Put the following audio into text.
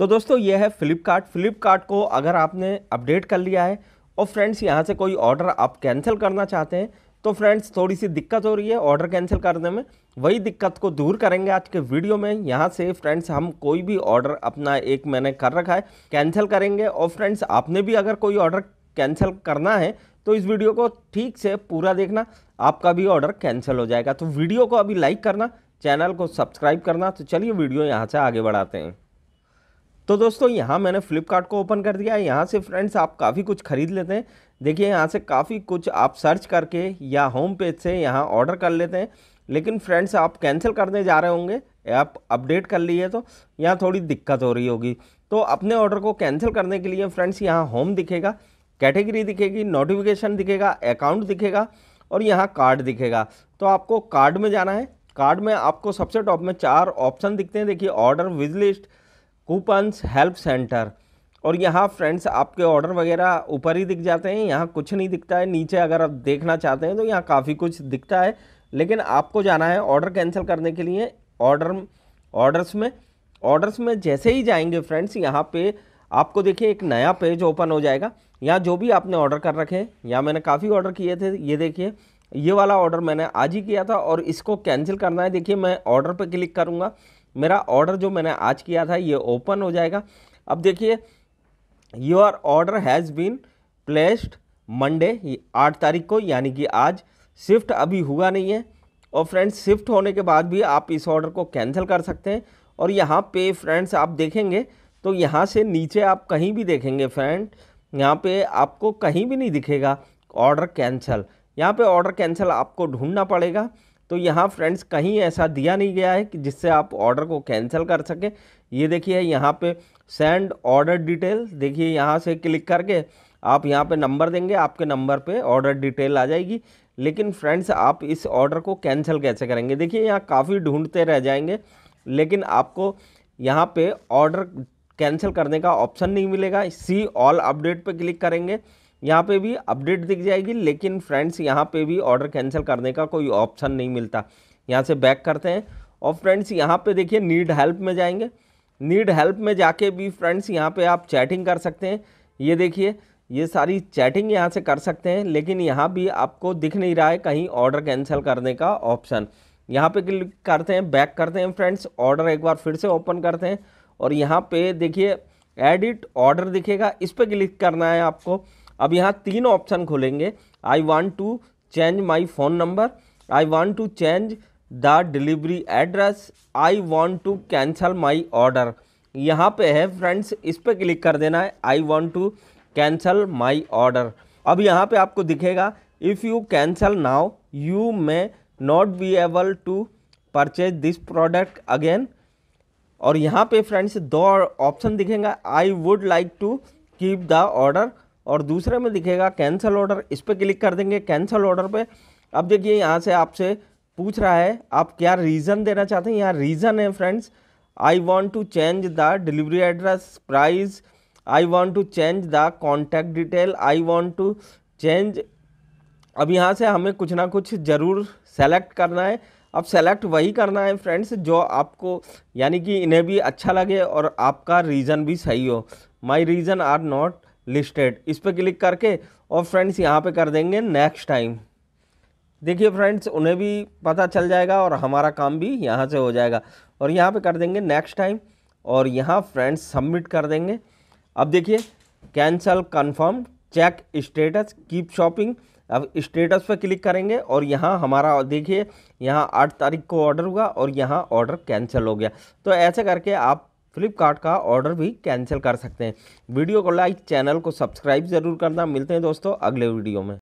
तो दोस्तों ये है फ्लिपकार्ट फ्लिपकार्ट को अगर आपने अपडेट कर लिया है और फ्रेंड्स यहाँ से कोई ऑर्डर आप कैंसिल करना चाहते हैं तो फ्रेंड्स थोड़ी सी दिक्कत हो रही है ऑर्डर कैंसिल करने में वही दिक्कत को दूर करेंगे आज के वीडियो में यहाँ से फ्रेंड्स हम कोई भी ऑर्डर अपना एक मैंने कर रखा है कैंसिल करेंगे और फ्रेंड्स आपने भी अगर कोई ऑर्डर कैंसिल करना है तो इस वीडियो को ठीक से पूरा देखना आपका भी ऑर्डर कैंसिल हो जाएगा तो वीडियो को अभी लाइक करना चैनल को सब्सक्राइब करना तो चलिए वीडियो यहाँ से आगे बढ़ाते हैं तो दोस्तों यहाँ मैंने फ्लिपकार्ट को ओपन कर दिया है यहाँ से फ्रेंड्स आप काफ़ी कुछ खरीद लेते हैं देखिए यहाँ से काफ़ी कुछ आप सर्च करके या होम पेज से यहाँ ऑर्डर कर लेते हैं लेकिन फ्रेंड्स आप कैंसिल करने जा रहे होंगे आप अपडेट कर लिए तो यहाँ थोड़ी दिक्कत हो रही होगी तो अपने ऑर्डर को कैंसिल करने के लिए फ्रेंड्स यहाँ होम दिखेगा कैटेगरी दिखेगी नोटिफिकेशन दिखेगा अकाउंट दिखेगा और यहाँ कार्ड दिखेगा तो आपको कार्ड में जाना है कार्ड में आपको सबसे टॉप में चार ऑप्शन दिखते हैं देखिए order wish list coupons help centre और यहाँ फ्रेंड्स आपके ऑर्डर वगैरह ऊपर ही दिख जाते हैं यहाँ कुछ नहीं दिखता है नीचे अगर आप देखना चाहते हैं तो यहाँ काफ़ी कुछ दिखता है लेकिन आपको जाना है ऑर्डर कैंसिल करने के लिए ऑर्डर ऑर्डर्स में ऑर्डर्स में जैसे ही जाएंगे फ्रेंड्स यहाँ पे आपको देखिए एक नया पेज ओपन हो जाएगा यहाँ जो भी आपने ऑर्डर कर रखे हैं यहाँ मैंने काफ़ी ऑर्डर किए थे ये देखिए ये वाला ऑर्डर मैंने आज ही किया था और इसको कैंसिल करना है देखिए मैं ऑर्डर पर क्लिक करूँगा मेरा ऑर्डर जो मैंने आज किया था ये ओपन हो जाएगा अब देखिए your order has been placed Monday आठ तारीख को यानी कि आज शिफ्ट अभी हुआ नहीं है और फ्रेंड्स शिफ्ट होने के बाद भी आप इस ऑर्डर को कैंसिल कर सकते हैं और यहाँ पे फ्रेंड्स आप देखेंगे तो यहाँ से नीचे आप कहीं भी देखेंगे फ्रेंड यहाँ पे आपको कहीं भी नहीं दिखेगा ऑर्डर कैंसिल यहाँ पे ऑर्डर कैंसिल आपको ढूंढना पड़ेगा तो यहाँ फ्रेंड्स कहीं ऐसा दिया नहीं गया है कि जिससे आप ऑर्डर को कैंसिल कर सकें ये देखिए यहाँ पे सेंड ऑर्डर डिटेल देखिए यहाँ से क्लिक करके आप यहाँ पे नंबर देंगे आपके नंबर पे ऑर्डर डिटेल आ जाएगी लेकिन फ्रेंड्स आप इस ऑर्डर को कैंसिल कैसे करेंगे देखिए यहाँ काफ़ी ढूंढते रह जाएंगे लेकिन आपको यहाँ पर ऑर्डर कैंसिल करने का ऑप्शन नहीं मिलेगा सी ऑल अपडेट पर क्लिक करेंगे यहाँ पे भी अपडेट दिख जाएगी लेकिन फ्रेंड्स यहाँ पे भी ऑर्डर कैंसिल करने का कोई ऑप्शन नहीं मिलता यहाँ से बैक करते हैं और फ्रेंड्स यहाँ पे देखिए नीड हेल्प में जाएंगे नीड हेल्प में जाके भी फ्रेंड्स यहाँ पे आप चैटिंग कर सकते हैं ये देखिए ये सारी चैटिंग यहाँ से कर सकते हैं लेकिन यहाँ भी आपको दिख नहीं रहा है कहीं ऑर्डर कैंसिल करने का ऑप्शन यहाँ पर क्लिक करते हैं बैक करते हैं फ्रेंड्स ऑर्डर एक बार फिर से ओपन करते हैं और यहाँ पर देखिए एडिट ऑर्डर दिखेगा इस पर क्लिक करना है आपको अब यहाँ तीन ऑप्शन खोलेंगे I want to change my phone number I want to change the delivery address I want to cancel my order यहाँ पे है फ्रेंड्स इस पर क्लिक कर देना है I want to cancel my order अब यहाँ पे आपको दिखेगा if you cancel now you may not be able to purchase this product again और यहाँ पे फ्रेंड्स दो ऑप्शन दिखेंगे I would like to keep the order और दूसरे में दिखेगा कैंसल ऑर्डर इस पर क्लिक कर देंगे कैंसल ऑर्डर पे अब देखिए यहाँ से आपसे पूछ रहा है आप क्या रीज़न देना चाहते हैं यहाँ रीज़न है friends I want to change the delivery address price I want to change the contact detail I want to change अब यहाँ से हमें कुछ ना कुछ ज़रूर सेलेक्ट करना है अब सेलेक्ट वही करना है फ्रेंड्स जो आपको यानी कि इन्हें भी अच्छा लगे और आपका रीज़न भी सही हो my reason are not listed इस पर क्लिक करके और फ्रेंड्स यहाँ पे कर देंगे नेक्स्ट टाइम देखिए फ्रेंड्स उन्हें भी पता चल जाएगा और हमारा काम भी यहाँ से हो जाएगा और यहाँ पे कर देंगे नेक्स्ट टाइम और यहाँ फ्रेंड्स सबमिट कर देंगे अब देखिए cancel confirm check status keep shopping अब स्टेटस पर क्लिक करेंगे और यहाँ हमारा देखिए यहाँ आठ तारीख को ऑर्डर हुआ और यहाँ ऑर्डर कैंसिल हो गया तो ऐसे करके आप फ्लिपकार्ट का ऑर्डर भी कैंसिल कर सकते हैं वीडियो को लाइक चैनल को सब्सक्राइब ज़रूर करना मिलते हैं दोस्तों अगले वीडियो में